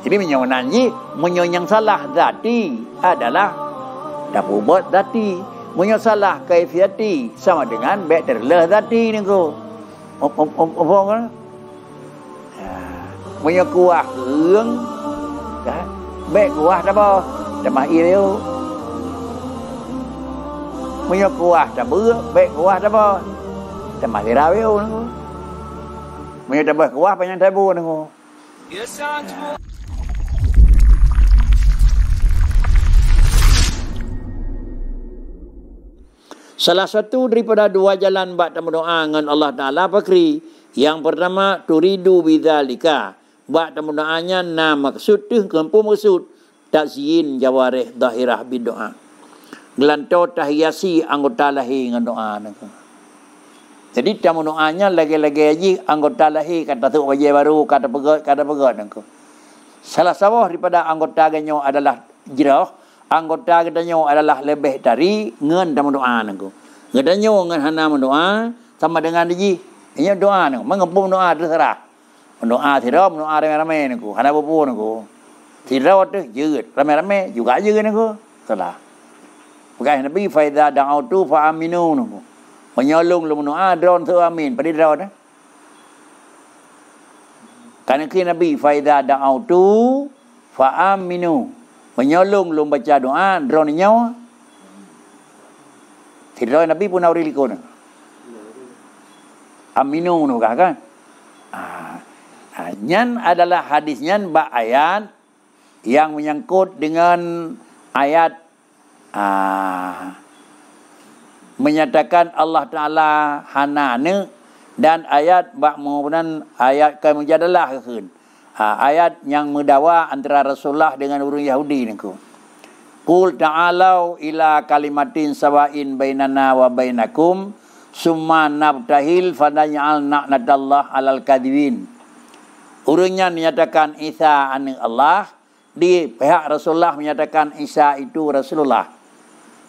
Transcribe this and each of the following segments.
Jadi menyonan ji menyonyang salah zati adalah dah buat zati. Menyo salah kaifiati sama dengan baik terlah zati ni ko. om om ha, Menyo kuah reng kan? Ha, baik kuah apa? Tambah ireu. Menyo kuah tabe, baik kuah apa? Tambah ireu ni ko. Menyo tabe kuah panjang tabu ni ko. Yes, I'm Salah satu daripada dua jalan buat tamu doa dengan Allah Ta'ala pakri. Yang pertama, turidu bidhalika. Buat tamu doanya na maksud tu, eh, kempu maksud. Tak ziin jawareh dahirah bin doa. Gelantau tahiyasi anggota lahir dengan doa. Jadi tamu doanya lagi-lagi aja anggota lahir kata tu wajah baru, kata pegat, kata pegat. Salah satu daripada anggota ganyo adalah jirah anggota kita adalah lebih dari ngan dalam doa nengku. Ngedanyo ngan hana mendoa sama dengan diji. Inya doa ni, mengempum doa terserah. Mendoa tidak, mendoa ramai-ramai ni ku, hana bubu ni ku. Tidak waktu jujur, ramai-ramai juga jujur ni ku, salah. Bukan nabi faida dan auto fa aminu ni ku. Menyolong lu mendoa drone tu amin, pada drone ni. Karena kini nabi faida dan auto fa aminu. Menyolong lu baca doa drone nyawa, Cerita Nabi pun nak rilik Aminu ah, unu kah kan? Ah, ah, nyan adalah hadis nyan ba ayat yang menyangkut dengan ayat uh, menyatakan Allah Ta'ala hana hanane dan ayat bak mengumpulkan ayat kemujadalah kekun. Uh, ayat yang mendawa antara Rasulullah dengan orang Yahudi ni kum. Kan? Qul ta'alau ila kalimatin sawain bainana wa bainakum summa nabtahil fadanya'al na'natallah alal kadirin. Urunya menyatakan Isa anil Allah. Di pihak Rasulullah menyatakan Isa itu Rasulullah.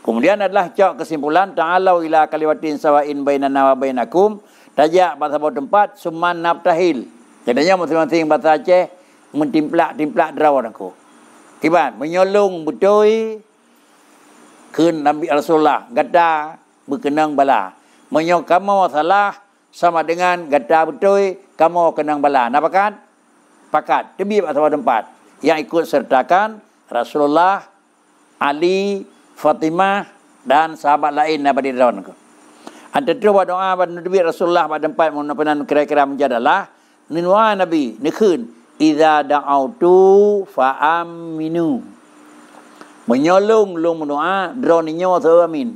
Kemudian adalah cok kesimpulan ta'alau ila kalimatin sawain bainana wa bainakum tajak pada sebuah tempat summa nabtahil. Jadinya masing-masing bahasa Aceh mentimplak-timplak derawan aku. Tiban menyolong betul kun Nabi Rasulullah gada berkenang bala. Menyok kamu salah sama dengan gada betul kamu kenang bala. Napa kan? Pakat demi atau tempat yang ikut sertakan Rasulullah Ali Fatimah dan sahabat lain daripada daun ke. Antara tu doa pada Nabi Rasulullah pada tempat mana kira-kira menjadalah Nabi nikun Iza da'autu fa'aminu. Menyolong lu mendoa, nyawa tu amin.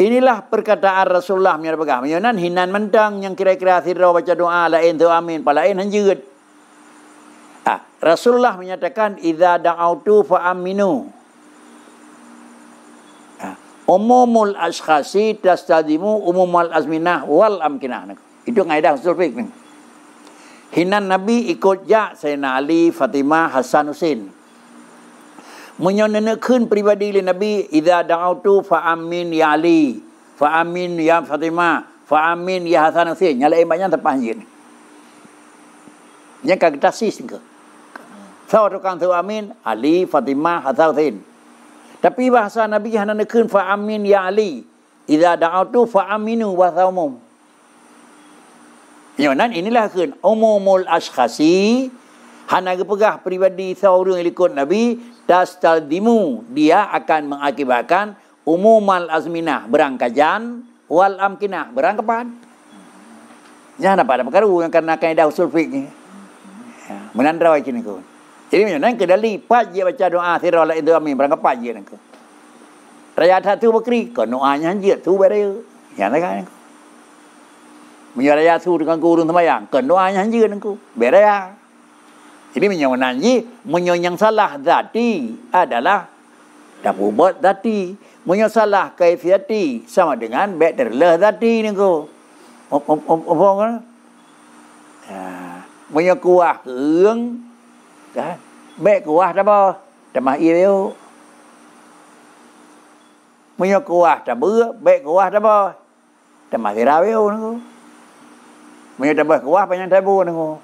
Inilah perkataan Rasulullah menyerah pegah. Menyonan hinan mentang yang kira-kira sirra baca doa lain tu amin. Pala lain hanjut. Ah, Rasulullah menyatakan, Iza da'autu fa'aminu. Ah, umumul ashkhasi tastadimu umumul azminah wal amkinah. Itu ngaidah sulfik ni. Hinan Nabi ikut ya Sayyidina Ali, Fatimah, Hasan, Husin. Menyonenekun peribadi le Nabi, Iza da'autu fa'amin ya Ali, fa'amin ya Fatimah, fa'amin ya Hasan, Husin. Nyala imbatnya tepah jin. Ini kan kita sis ke? Sawa tukang tu amin, Ali, Fatimah, Hasan, Husin. Tapi bahasa Nabi, hanya Hinan Nekun fa'amin ya Ali, Iza da'autu fa'aminu wa sa'umum. Nyonan inilah kan umumul ashkhasi kepegah peribadi pribadi yang ikut Nabi tastaldimu dia akan mengakibatkan umumal azminah berangkajan wal amkinah berangkapan. Jangan ya, apa ada perkara yang kena dah usul fiqh ni. Ya, menandra wajin aku. Jadi menyenang ke dali pas dia baca doa sirah la itu amin berangkap berangkapan je nak. Rayat satu bakri ke doanya anjir tu bare. Ya lah kan menyuraya tu dengan guru semayang. Kenapa hanya hanya dengan ku? Beraya. Ini menyenangkan ji. Menyenang salah dati adalah tak ubat dati. Menyenang salah kaifiyati sama dengan better lah dati ni ku. Apa kan? Menyenang kuah leng. Baik kuah tak apa? Tak mahir yuk. Menyenang kuah tak ber. Baik kuah tak apa? Tak mahir awil ni ku. Menyatakan bahawa apa yang tak boleh